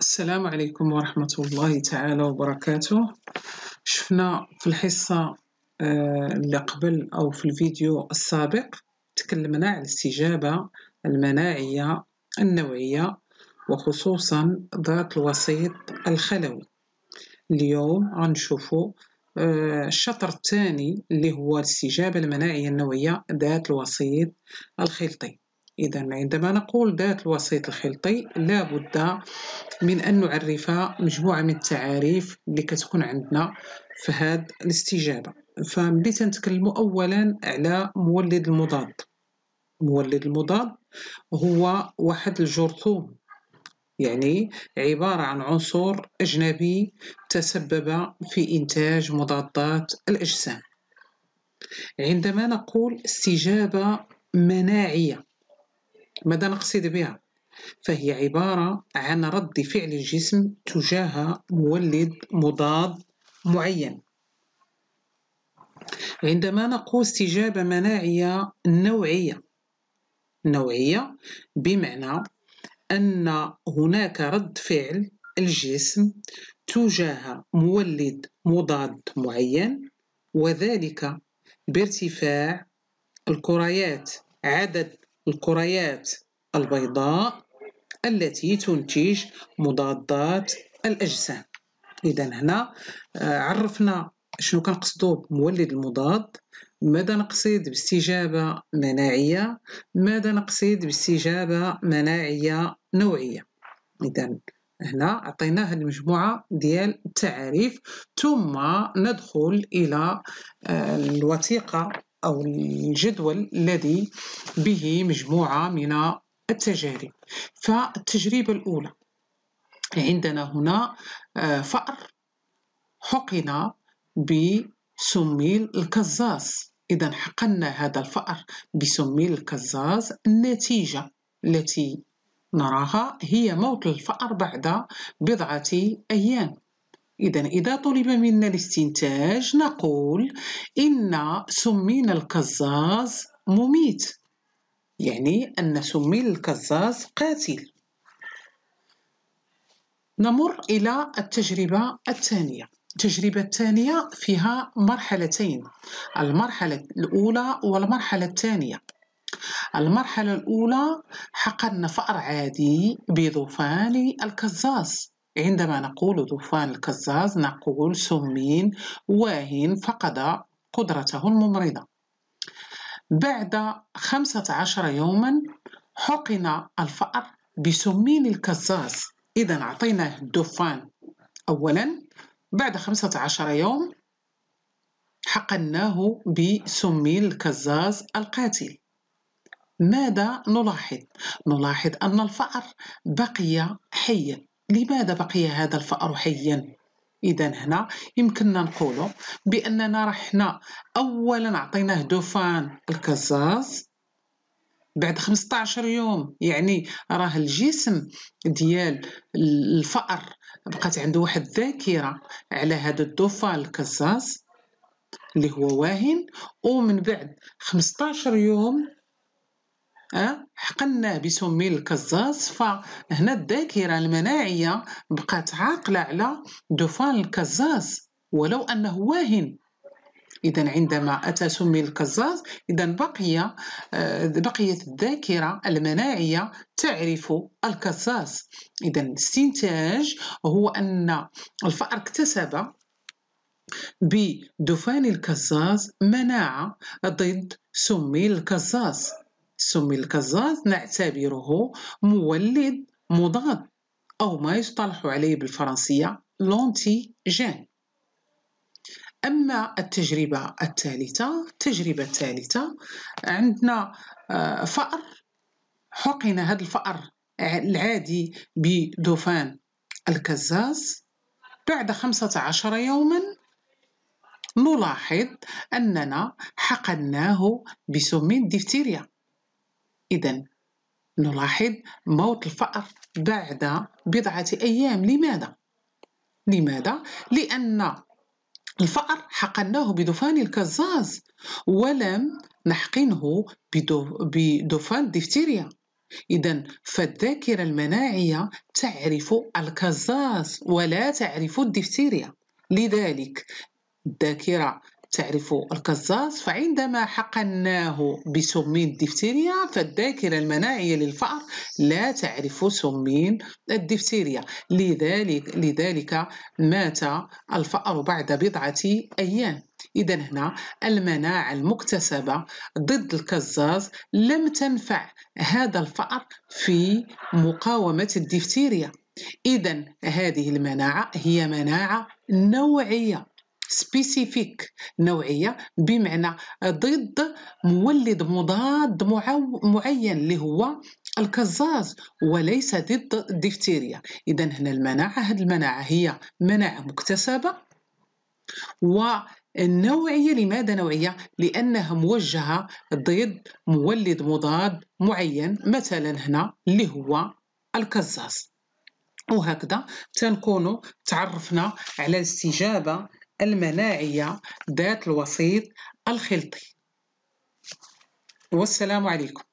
السلام عليكم ورحمة الله تعالى وبركاته شفنا في الحصة آه، اللي قبل أو في الفيديو السابق تكلمنا على الاستجابة المناعية النوعية وخصوصا ذات الوسيط الخلوي اليوم غنشوفو آه، الشطر التاني اللي هو الاستجابة المناعية النوعية ذات الوسيط الخلطي إذا عندما نقول ذات الوسيط الخلطي لابد من أن نعرف مجموعة من التعاريف اللي كتكون عندنا في هذه الاستجابة فملي تنتكلمو أولا على مولد المضاد المولد المضاد هو واحد الجرثوم يعني عبارة عن عنصر أجنبي تسبب في إنتاج مضادات الأجسام عندما نقول استجابة مناعية ماذا نقصد بها؟ فهي عبارة عن رد فعل الجسم تجاه مولد مضاد معين عندما نقول استجابة مناعية نوعية نوعية بمعنى أن هناك رد فعل الجسم تجاه مولد مضاد معين وذلك بارتفاع الكريات عدد الكريات البيضاء التي تنتج مضادات الأجسام إذا هنا آه، عرفنا شنو كنقصدو بمولد المضاد ماذا نقصد باستجابة مناعية ماذا نقصد باستجابة مناعية نوعية إذا هنا عطينا هذه المجموعة ديال التعاريف ثم ندخل إلى آه، الوثيقة أو الجدول الذي به مجموعة من التجارب فالتجربة الأولى عندنا هنا آه، فأر حقن بسميل الكزاز إذا حقنا هذا الفأر بسميل الكزاز النتيجة التي نراها هي موت الفأر بعد بضعة أيام إذا إذا طلب منا الاستنتاج نقول إن سمينا الكزاز مميت يعني أن سمي الكزاز قاتل نمر إلى التجربة الثانية التجربة الثانية فيها مرحلتين المرحلة الأولى والمرحلة الثانية المرحلة الأولى حقن فأر عادي بظفان الكزاز عندما نقول ظفان الكزاز نقول سمين واهن فقد قدرته الممرضة بعد خمسة عشر يوما حقن الفأر بسمين الكزاز إذا أعطيناه الدفان أولا بعد خمسة عشر يوم حقناه بسمين الكزاز القاتل ماذا نلاحظ؟ نلاحظ أن الفأر بقي حيا لماذا بقي هذا الفأر حيا؟ إذا هنا يمكننا نقول بأننا رحنا أولا عطيناه دوفان الكزاز بعد 15 يوم يعني راه الجسم ديال الفأر بقات عنده واحد الذاكرة على هذا الدوفان الكزاز اللي هو واهن ومن بعد 15 يوم حقناه بسم الكزاز فهنا الذاكره المناعيه بقات عاقله على دفان الكزاز ولو انه واهن اذا عندما اتى سمي الكزاز اذا بقي أه، بقيت الذاكره المناعيه تعرف الكزاز اذا الاستنتاج هو ان الفأر اكتسب بدفان الكزاز مناعه ضد سمي الكزاز سمي الكزاز نعتبره مولد مضاد أو ما يصطلح عليه بالفرنسية لونتيجين أما التجربة الثالثة التجربة الثالثة عندنا آه، فأر حقن هذا الفأر العادي بدوفان الكزاز بعد عشر يوما نلاحظ أننا حقناه بسم الدفتيريا إذا نلاحظ موت الفأر بعد بضعة أيام لماذا؟ لماذا؟ لأن الفأر حقناه بدفان الكزاز ولم نحقنه بدفان الدفتيريا إذا فالذاكرة المناعية تعرف الكزاز ولا تعرف الدفتيريا لذلك الذاكرة تعرف الكزاز فعندما حقناه بسم الدفتيريا فالذاكرة المناعية للفأر لا تعرف سم الدفتيريا لذلك لذلك مات الفأر بعد بضعة أيام إذا هنا المناعة المكتسبة ضد الكزاز لم تنفع هذا الفأر في مقاومة الدفتيريا إذا هذه المناعة هي مناعة نوعية سبيسيفيك نوعيه بمعنى ضد مولد مضاد معين اللي هو الكزاز وليس ضد الدفتيريا اذا هنا المناعه هذه المناعه هي مناعه مكتسبه و النوعية لماذا نوعية؟ لأنها موجهة ضد مولد مضاد معين مثلا هنا اللي هو الكزاز وهكذا تنكونوا تعرفنا على الاستجابة المناعية ذات الوسيط الخلطي والسلام عليكم